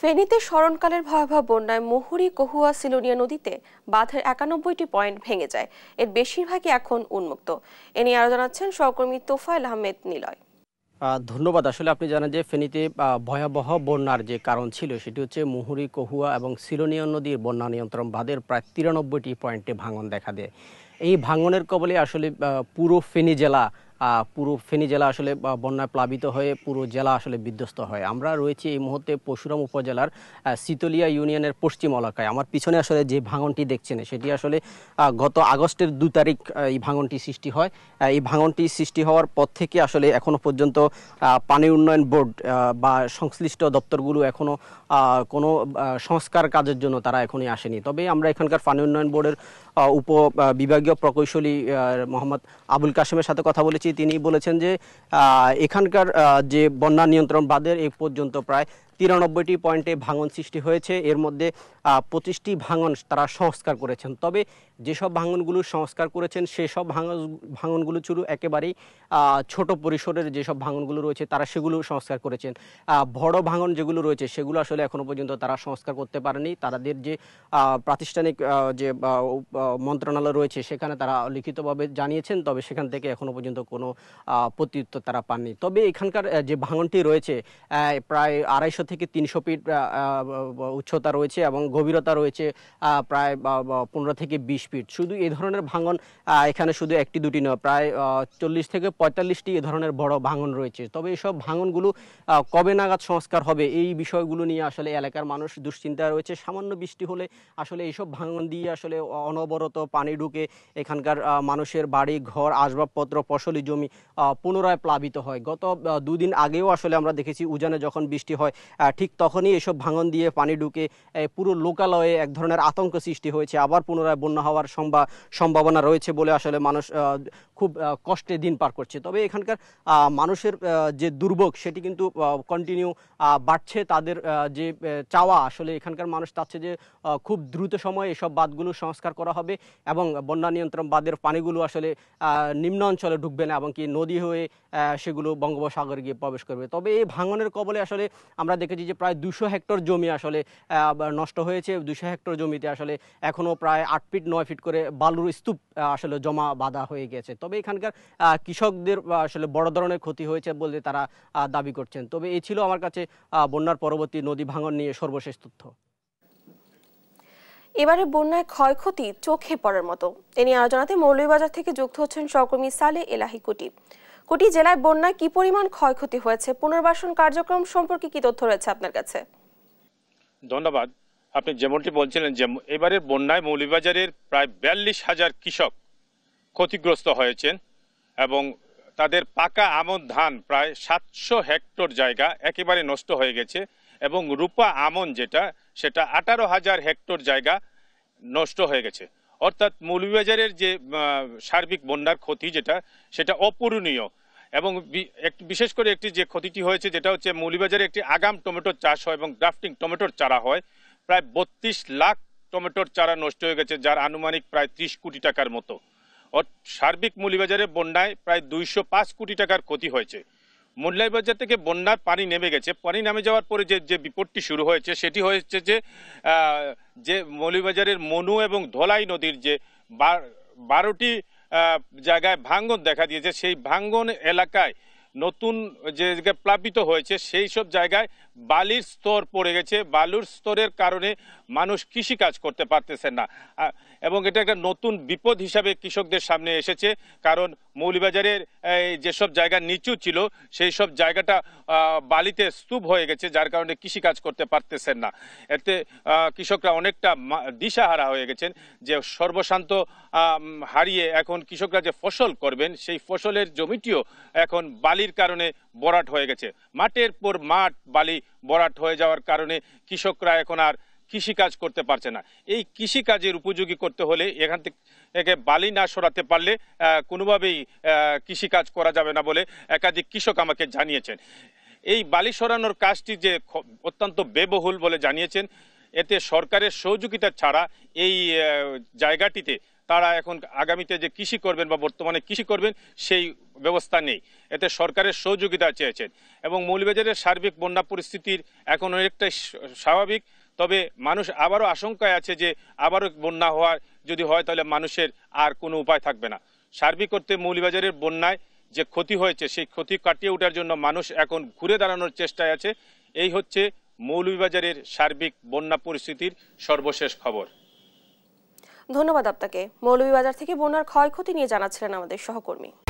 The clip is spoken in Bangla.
ফেনীতে স্মরণকালের ভয়াবহ বন্যায় মুহুরী কহুয়া সিলোনিয়া নদীতে বাঁধের একানব্বইটি পয়েন্ট ভেঙে যায় এর বেশিরভাগই এখন উন্মুক্ত এ নিয়ে আরো জানাচ্ছেন সহকর্মী তোফায়েল আহমেদ নিলয় ধন্যবাদ আসলে আপনি জানেন যে ফেনীতে ভয়াবহ বন্যার যে কারণ ছিল সেটি হচ্ছে মুহুরি কহুয়া এবং সিলোনিয়া নদীর বন্যা নিয়ন্ত্রণ বাঁধের প্রায় তিরানব্বইটি পয়েন্টে ভাঙন দেখা দেয় এই ভাঙনের কবলে আসলে পুরো ফেনী জেলা পুরো ফেনী জেলা আসলে বন্যায় প্লাবিত হয়ে পুরো জেলা আসলে বিধ্বস্ত হয় আমরা রয়েছি এই মুহূর্তে পরশুরাম উপজেলার শীতলিয়া ইউনিয়নের পশ্চিম এলাকায় আমার পিছনে আসলে যে ভাঙনটি দেখছেন সেটি আসলে গত আগস্টের দু তারিখ এই ভাঙনটি সৃষ্টি হয় এই ভাঙনটি সৃষ্টি হওয়ার পর থেকে আসলে এখনও পর্যন্ত পানি উন্নয়ন বোর্ড বা সংশ্লিষ্ট দপ্তরগুলো এখনও কোনো সংস্কার কাজের জন্য তারা এখনই আসেনি তবে আমরা এখানকার পানি উন্নয়ন বোর্ডের উপ বিভাগীয় প্রকৌশলী মোহাম্মদ আবুল কাশেমের সাথে কথা বলেছি তিনি বলেছেন যে এখানকার যে বন্যা নিয়ন্ত্রণ বাদের এ পর্যন্ত প্রায় তিরানব্বইটি পয়েন্টে ভাঙন সৃষ্টি হয়েছে এর মধ্যে পঁচিশটি ভাঙন তারা সংস্কার করেছেন তবে যেসব ভাঙনগুলো সংস্কার করেছেন সেসব ভাঙন ভাঙনগুলো শুরু একেবারেই ছোট পরিসরের যেসব ভাঙনগুলো রয়েছে তারা সেগুলো সংস্কার করেছেন বড় ভাঙন যেগুলো রয়েছে সেগুলো আসলে এখনও পর্যন্ত তারা সংস্কার করতে পারেনি তাদের যে প্রাতিষ্ঠানিক যে মন্ত্রণালয় রয়েছে সেখানে তারা লিখিতভাবে জানিয়েছেন তবে সেখান থেকে এখনও পর্যন্ত কোনো প্রত্যুত্তর তারা পাননি তবে এখানকার যে ভাঙনটি রয়েছে প্রায় আড়াইশো থেকে তিনশো ফিট উচ্চতা রয়েছে এবং গভীরতা রয়েছে প্রায় পনেরো থেকে বিশ ফিট শুধু এ ধরনের ভাঙন এখানে শুধু একটি দুটি নয় প্রায় চল্লিশ থেকে পঁয়তাল্লিশটি এ ধরনের বড় ভাঙন রয়েছে তবে এসব ভাঙনগুলো কবে নাগাদ সংস্কার হবে এই বিষয়গুলো নিয়ে আসলে এলাকার মানুষ দুশ্চিন্তায় রয়েছে সামান্য বৃষ্টি হলে আসলে এইসব ভাঙন দিয়ে আসলে অনবরত পানি ঢুকে এখানকার মানুষের বাড়ি ঘর আসবাবপত্র ফসলি জমি পুনরায় প্লাবিত হয় গত দুদিন আগেও আসলে আমরা দেখেছি উজানে যখন বৃষ্টি হয় ঠিক তখনই এসব ভাঙন দিয়ে পানি ঢুকে পুরো লোকালয়ে এক ধরনের আতঙ্ক সৃষ্টি হয়েছে আবার পুনরায় বন্যা হওয়ার সম্ভাবনা রয়েছে বলে আসলে মানুষ খুব কষ্টে দিন পার করছে তবে এখানকার মানুষের যে দুর্ভোগ সেটি কিন্তু কন্টিনিউ বাড়ছে তাদের যে চাওয়া আসলে এখানকার মানুষ চাচ্ছে যে খুব দ্রুত সময়ে এসব বাঁধগুলো সংস্কার করা হবে এবং বন্যা নিয়ন্ত্রণ বাঁধের পানিগুলো আসলে নিম্ন অঞ্চলে ঢুকবে না এবং কি নদী হয়ে সেগুলো বঙ্গোপসাগরে গিয়ে প্রবেশ করবে তবে এই ভাঙনের কবলে আসলে আমরা দেখেছি যে প্রায় দুশো হেক্টর জমি আসলে নষ্ট হয়েছে দুশো হেক্টর জমিতে আসলে এখনও প্রায় আট ফিট নয় ফিট করে বালুর স্তূপ আসলে জমা বাঁধা হয়ে গেছে তবে এখানকার কৃষকদের আসলে বড় ধরনের ক্ষতি হয়েছে বলে তারা দাবি করছেন তবে এই ছিল আমার কাছে বন্যার পরবর্তী নদী ভাঙন নিয়ে সর্বশেষ তথ্য এবারে বন্যায় ক্ষয়ক্ষতি চোখে পড়ার মতো এ নিয়ে আলোচনাতে মৌলভীবাজার থেকে যুক্ত হচ্ছেন সহকর্মী সালে এলাহি কুটি কুটি জেলায় বন্যায় কি পরিমাণ ক্ষয়ক্ষতি হয়েছে পুনর্বাসন কার্যক্রম সম্পর্কে কি তথ্য রয়েছে আপনার কাছে ধন্যবাদ আপনি যেমনটি বলছিলেন যে এবারের বন্যায় মৌলভীবাজারের প্রায় বিয়াল্লিশ হাজার কৃষক ক্ষতিগ্রস্ত হয়েছেন এবং তাদের পাকা আমন ধান প্রায় সাতশো হেক্টর জায়গা একেবারে নষ্ট হয়ে গেছে এবং রূপা আমন যেটা সেটা আঠারো হাজার হেক্টর জায়গা নষ্ট হয়ে গেছে অর্থাৎ মৌলভীবাজারের যে সার্বিক বন্যার ক্ষতি যেটা সেটা অপূরণীয় এবং বিশেষ করে একটি যে ক্ষতিটি হয়েছে যেটা হচ্ছে মৌলভীবাজারে একটি আগাম টমেটোর চাষ হয় এবং গ্রাফটিং টমেটোর চারা হয় প্রায় বত্রিশ লাখ টমেটোর চারা নষ্ট হয়ে গেছে যার আনুমানিক প্রায় ত্রিশ কোটি টাকার মতো সার্বিক মৌলিবাজারে বন্যায় প্রায় দুইশো কোটি টাকার ক্ষতি হয়েছে মোল্লাই বাজার থেকে বন্যার পানি নেমে গেছে পানি নেমে যাওয়ার পরে যে যে বিপদটি শুরু হয়েছে সেটি হয়েছে যে যে মৌলিবাজারের মনু এবং ধলাই নদীর যে বারোটি জায়গায় ভাঙ্গন দেখা দিয়েছে সেই ভাঙ্গন এলাকায় নতুন যে প্লাবিত হয়েছে সেই সব জায়গায় বালির স্তর পড়ে গেছে বালুর স্তরের কারণে মানুষ কৃষিকাজ করতে পারতেছেন না এবং এটা একটা নতুন বিপদ হিসাবে কৃষকদের সামনে এসেছে কারণ মৌলিবাজারের যেসব জায়গা নিচু ছিল সেই সব জায়গাটা বালিতে স্তূপ হয়ে গেছে যার কারণে কৃষিকাজ করতে পারতেছেন না এতে কৃষকরা অনেকটা দিশাহারা হয়ে গেছেন যে সর্বশান্ত হারিয়ে এখন কৃষকরা যে ফসল করবেন সেই ফসলের জমিটিও এখন বালি বালির কারণে বরাট হয়ে গেছে মাঠের পর মাঠ বালি বরাট হয়ে যাওয়ার কারণে কৃষকরা এখন আর কৃষিকাজ করতে পারছে না এই কৃষিকাজের উপযোগী করতে হলে এখান থেকে বালি না সরাতে পারলে কোনোভাবেই কৃষিকাজ করা যাবে না বলে একাধিক কৃষক আমাকে জানিয়েছেন এই বালি সরানোর কাজটি যে অত্যন্ত ব্যয়বহুল বলে জানিয়েছেন এতে সরকারের সহযোগিতা ছাড়া এই জায়গাটিতে তারা এখন আগামীতে যে কৃষি করবেন বা বর্তমানে কৃষি করবেন সেই ব্যবস্থা নেই এতে সরকারের সহযোগিতা চেয়েছেন এবং মৌলবাজারের সার্বিক বন্যা পরিস্থিতির এখন অনেকটাই স্বাভাবিক তবে মানুষ আবারও আশঙ্কায় আছে যে আবারও বন্যা হওয়ার যদি হয় তাহলে মানুষের আর কোনো উপায় থাকবে না সার্বিক করতে মৌলবাজারের বন্যায় যে ক্ষতি হয়েছে সেই ক্ষতি কাটিয়ে ওঠার জন্য মানুষ এখন ঘুরে দাঁড়ানোর চেষ্টায় আছে এই হচ্ছে মৌলবাজারের সার্বিক বন্যা পরিস্থিতির সর্বশেষ খবর ধন্যবাদ আপনাকে মৌলভীবাজার থেকে বন্যার ক্ষয়ক্ষতি নিয়ে জানাচ্ছিলেন আমাদের সহকর্মী